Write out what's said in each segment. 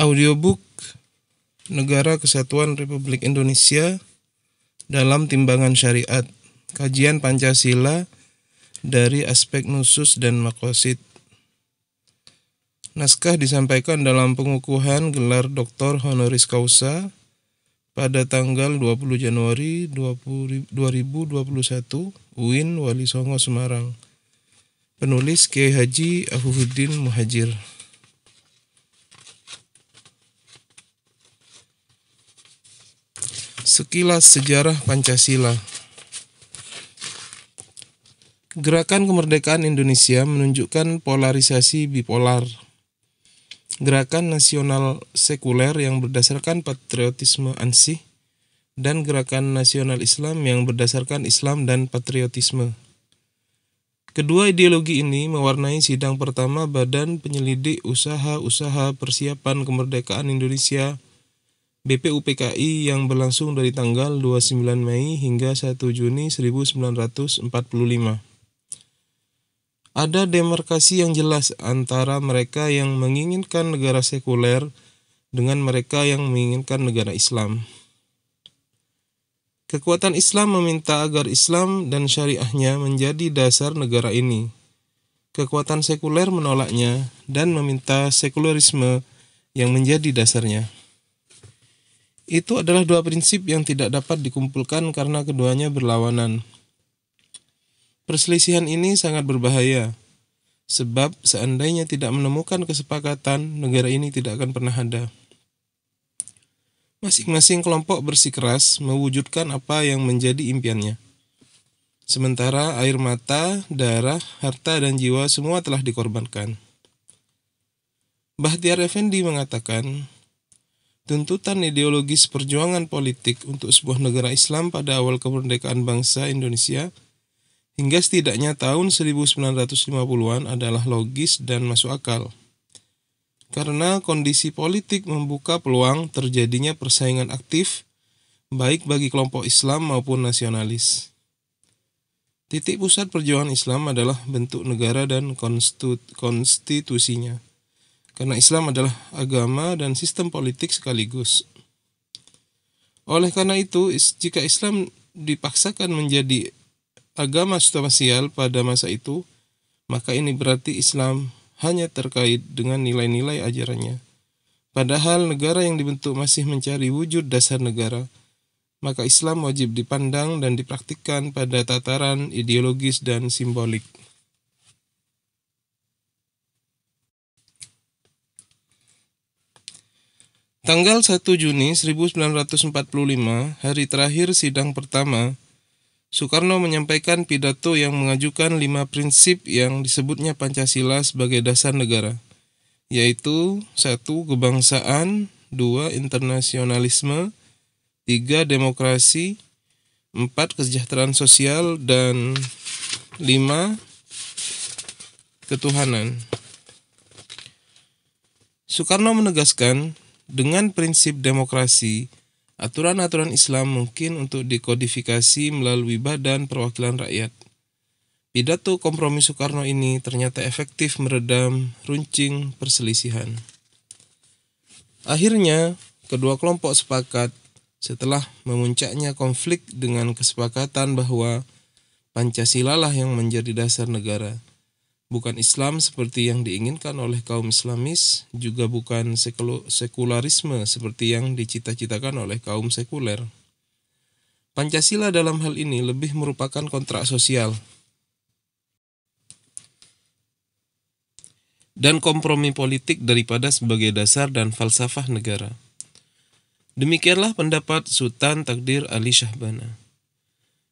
audiobook Negara Kesatuan Republik Indonesia dalam Timbangan Syariat, Kajian Pancasila dari Aspek Nusus dan Makosid. Naskah disampaikan dalam pengukuhan gelar Dr. Honoris Causa pada tanggal 20 Januari 2021 UIN Wali Songo Semarang. Penulis Kiai Haji Afuhuddin Muhajir. Sekilas sejarah Pancasila. Gerakan kemerdekaan Indonesia menunjukkan polarisasi bipolar. Gerakan nasional sekuler yang berdasarkan patriotisme ansih dan gerakan nasional Islam yang berdasarkan Islam dan patriotisme. Kedua ideologi ini mewarnai sidang pertama Badan Penyelidik Usaha-Usaha Persiapan Kemerdekaan Indonesia BPUPKI yang berlangsung dari tanggal 29 Mei hingga 1 Juni 1945. Ada demarkasi yang jelas antara mereka yang menginginkan negara sekuler dengan mereka yang menginginkan negara Islam. Kekuatan Islam meminta agar Islam dan syariahnya menjadi dasar negara ini. Kekuatan sekuler menolaknya dan meminta sekulerisme yang menjadi dasarnya itu adalah dua prinsip yang tidak dapat dikumpulkan karena keduanya berlawanan. Perselisihan ini sangat berbahaya, sebab seandainya tidak menemukan kesepakatan, negara ini tidak akan pernah ada. Masing-masing kelompok bersikeras mewujudkan apa yang menjadi impiannya. Sementara air mata, darah, harta, dan jiwa semua telah dikorbankan. Bahtiar Effendi mengatakan, tuntutan ideologis perjuangan politik untuk sebuah negara Islam pada awal kemerdekaan bangsa Indonesia hingga setidaknya tahun 1950-an adalah logis dan masuk akal. Karena kondisi politik membuka peluang terjadinya persaingan aktif baik bagi kelompok Islam maupun nasionalis. Titik pusat perjuangan Islam adalah bentuk negara dan konstitusinya karena Islam adalah agama dan sistem politik sekaligus. Oleh karena itu, jika Islam dipaksakan menjadi agama substansial pada masa itu, maka ini berarti Islam hanya terkait dengan nilai-nilai ajarannya. Padahal negara yang dibentuk masih mencari wujud dasar negara, maka Islam wajib dipandang dan dipraktikkan pada tataran ideologis dan simbolik. Tanggal 1 Juni 1945, hari terakhir sidang pertama, Soekarno menyampaikan pidato yang mengajukan lima prinsip yang disebutnya Pancasila sebagai dasar negara, yaitu satu kebangsaan, dua internasionalisme, tiga demokrasi, empat kesejahteraan sosial, dan lima ketuhanan. Soekarno menegaskan dengan prinsip demokrasi, aturan-aturan Islam mungkin untuk dikodifikasi melalui badan perwakilan rakyat. Pidato kompromi Soekarno ini ternyata efektif meredam runcing perselisihan. Akhirnya, kedua kelompok sepakat setelah memuncaknya konflik dengan kesepakatan bahwa Pancasila lah yang menjadi dasar negara bukan Islam seperti yang diinginkan oleh kaum Islamis, juga bukan sekularisme seperti yang dicita-citakan oleh kaum sekuler. Pancasila dalam hal ini lebih merupakan kontrak sosial dan kompromi politik daripada sebagai dasar dan falsafah negara. Demikianlah pendapat Sultan Takdir Ali Syahbana.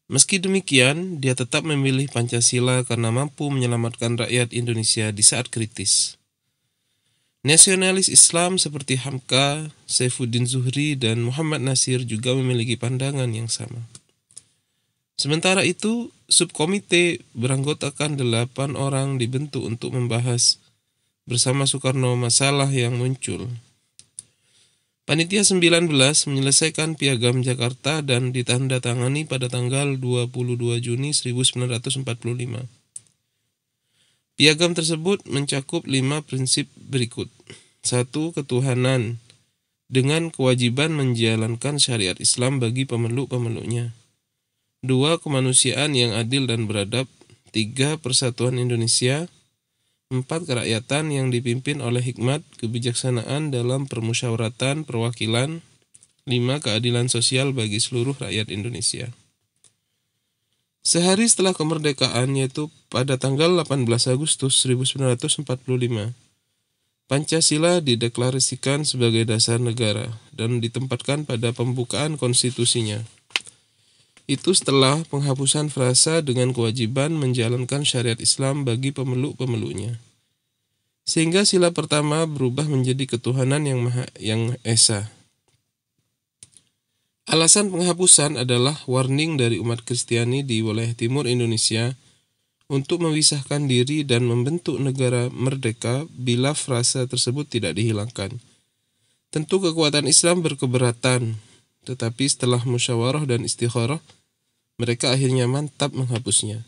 Meski demikian, dia tetap memilih Pancasila karena mampu menyelamatkan rakyat Indonesia di saat kritis. Nasionalis Islam seperti Hamka, Saifuddin Zuhri, dan Muhammad Nasir juga memiliki pandangan yang sama. Sementara itu, subkomite beranggotakan delapan orang dibentuk untuk membahas bersama Soekarno masalah yang muncul, Panitia 19 menyelesaikan Piagam Jakarta dan ditandatangani pada tanggal 22 Juni 1945. Piagam tersebut mencakup lima prinsip berikut. satu, Ketuhanan dengan kewajiban menjalankan syariat Islam bagi pemeluk-pemeluknya. dua, Kemanusiaan yang adil dan beradab. tiga, Persatuan Indonesia. Empat kerakyatan yang dipimpin oleh hikmat, kebijaksanaan dalam permusyawaratan, perwakilan. Lima keadilan sosial bagi seluruh rakyat Indonesia. Sehari setelah kemerdekaan yaitu pada tanggal 18 Agustus 1945, Pancasila dideklarasikan sebagai dasar negara dan ditempatkan pada pembukaan konstitusinya itu setelah penghapusan frasa dengan kewajiban menjalankan syariat Islam bagi pemeluk-pemeluknya. Sehingga sila pertama berubah menjadi ketuhanan yang maha, yang esa. Alasan penghapusan adalah warning dari umat Kristiani di wilayah timur Indonesia untuk memisahkan diri dan membentuk negara merdeka bila frasa tersebut tidak dihilangkan. Tentu kekuatan Islam berkeberatan, tetapi setelah musyawarah dan istikharah, mereka akhirnya mantap menghapusnya.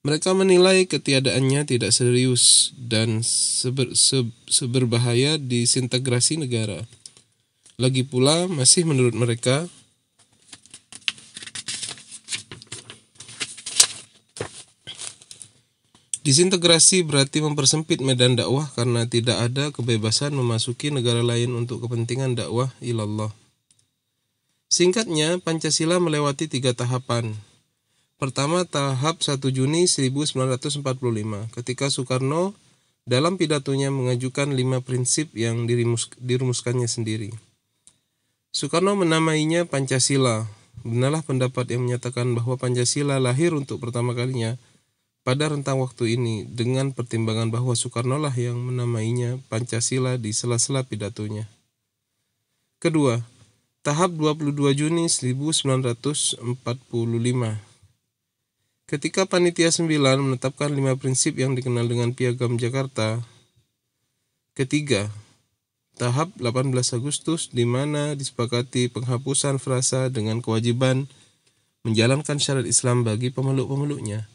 Mereka menilai ketiadaannya tidak serius dan seber, se, seberbahaya disintegrasi negara. Lagi pula, masih menurut mereka, disintegrasi berarti mempersempit medan dakwah karena tidak ada kebebasan memasuki negara lain untuk kepentingan dakwah ilallah. Singkatnya, Pancasila melewati tiga tahapan. Pertama, tahap 1 Juni 1945, ketika Soekarno dalam pidatonya mengajukan lima prinsip yang dirumuskannya sendiri. Soekarno menamainya Pancasila. Benarlah pendapat yang menyatakan bahwa Pancasila lahir untuk pertama kalinya pada rentang waktu ini dengan pertimbangan bahwa Soekarno lah yang menamainya Pancasila di sela-sela pidatonya. Kedua, Tahap 22 Juni 1945 Ketika Panitia 9 menetapkan lima prinsip yang dikenal dengan Piagam Jakarta Ketiga, tahap 18 Agustus di mana disepakati penghapusan frasa dengan kewajiban menjalankan syariat Islam bagi pemeluk-pemeluknya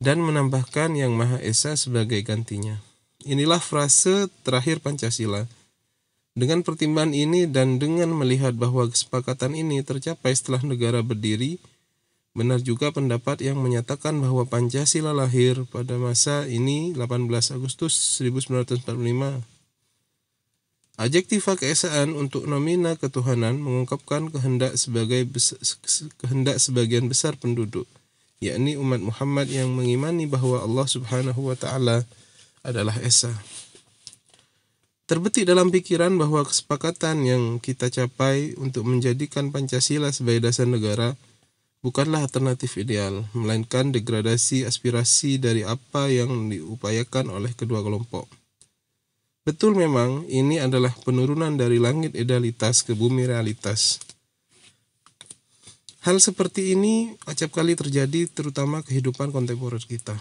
dan menambahkan Yang Maha Esa sebagai gantinya. Inilah frase terakhir Pancasila dengan pertimbangan ini dan dengan melihat bahwa kesepakatan ini tercapai setelah negara berdiri, benar juga pendapat yang menyatakan bahwa Pancasila lahir pada masa ini 18 Agustus 1945. Adjektiva keesaan untuk nomina ketuhanan mengungkapkan kehendak sebagai kehendak sebagian besar penduduk, yakni umat Muhammad yang mengimani bahwa Allah Subhanahu wa taala adalah esa terbetik dalam pikiran bahwa kesepakatan yang kita capai untuk menjadikan Pancasila sebagai dasar negara bukanlah alternatif ideal, melainkan degradasi aspirasi dari apa yang diupayakan oleh kedua kelompok. Betul memang ini adalah penurunan dari langit idealitas ke bumi realitas. Hal seperti ini acap kali terjadi terutama kehidupan kontemporer kita.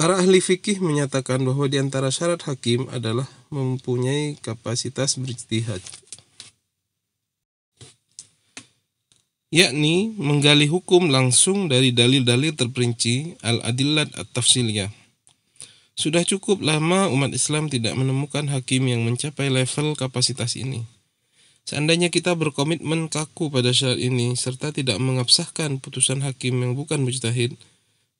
Para ahli fikih menyatakan bahwa di antara syarat hakim adalah mempunyai kapasitas berijtihad, yakni menggali hukum langsung dari dalil-dalil terperinci al-adillat at-tafsiliyah. Sudah cukup lama umat Islam tidak menemukan hakim yang mencapai level kapasitas ini. Seandainya kita berkomitmen kaku pada syarat ini serta tidak mengabsahkan putusan hakim yang bukan mujtahid,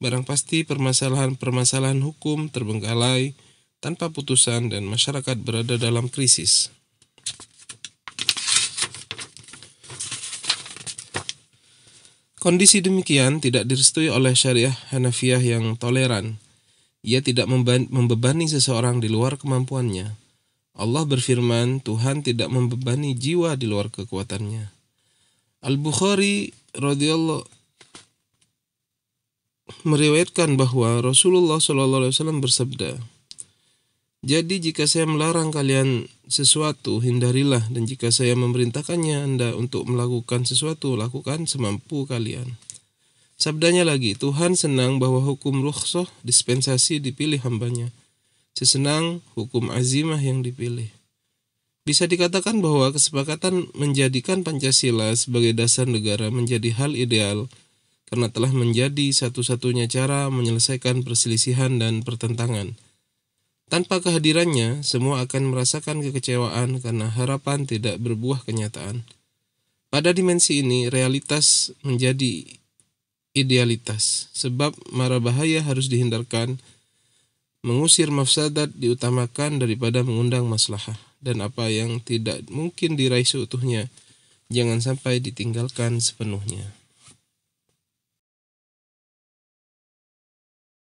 barang pasti permasalahan-permasalahan hukum terbengkalai tanpa putusan dan masyarakat berada dalam krisis. Kondisi demikian tidak direstui oleh syariah Hanafiah yang toleran. Ia tidak membebani seseorang di luar kemampuannya. Allah berfirman, Tuhan tidak membebani jiwa di luar kekuatannya. Al-Bukhari radhiyallahu meriwayatkan bahwa Rasulullah SAW bersabda, "Jadi jika saya melarang kalian sesuatu, hindarilah dan jika saya memerintahkannya Anda untuk melakukan sesuatu, lakukan semampu kalian." Sabdanya lagi, Tuhan senang bahwa hukum rukhsah dispensasi dipilih hambanya. Sesenang hukum azimah yang dipilih. Bisa dikatakan bahwa kesepakatan menjadikan Pancasila sebagai dasar negara menjadi hal ideal karena telah menjadi satu-satunya cara menyelesaikan perselisihan dan pertentangan. Tanpa kehadirannya, semua akan merasakan kekecewaan karena harapan tidak berbuah kenyataan. Pada dimensi ini, realitas menjadi idealitas, sebab mara bahaya harus dihindarkan, mengusir mafsadat diutamakan daripada mengundang maslahah, dan apa yang tidak mungkin diraih seutuhnya, jangan sampai ditinggalkan sepenuhnya.